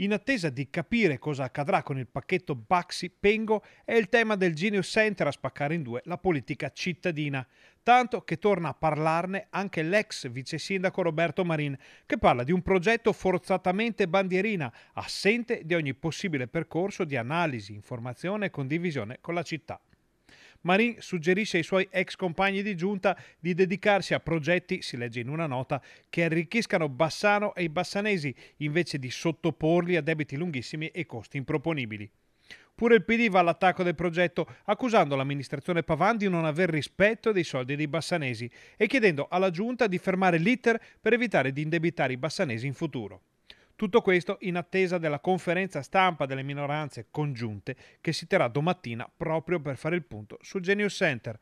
In attesa di capire cosa accadrà con il pacchetto Baxi-Pengo è il tema del Genius Center a spaccare in due la politica cittadina, tanto che torna a parlarne anche l'ex vice sindaco Roberto Marin, che parla di un progetto forzatamente bandierina, assente di ogni possibile percorso di analisi, informazione e condivisione con la città. Marin suggerisce ai suoi ex compagni di giunta di dedicarsi a progetti, si legge in una nota, che arricchiscano Bassano e i bassanesi, invece di sottoporli a debiti lunghissimi e costi improponibili. Pure il PD va all'attacco del progetto, accusando l'amministrazione Pavan di non aver rispetto dei soldi dei bassanesi e chiedendo alla giunta di fermare l'iter per evitare di indebitare i bassanesi in futuro. Tutto questo in attesa della conferenza stampa delle minoranze congiunte che si terrà domattina proprio per fare il punto sul Genius Center.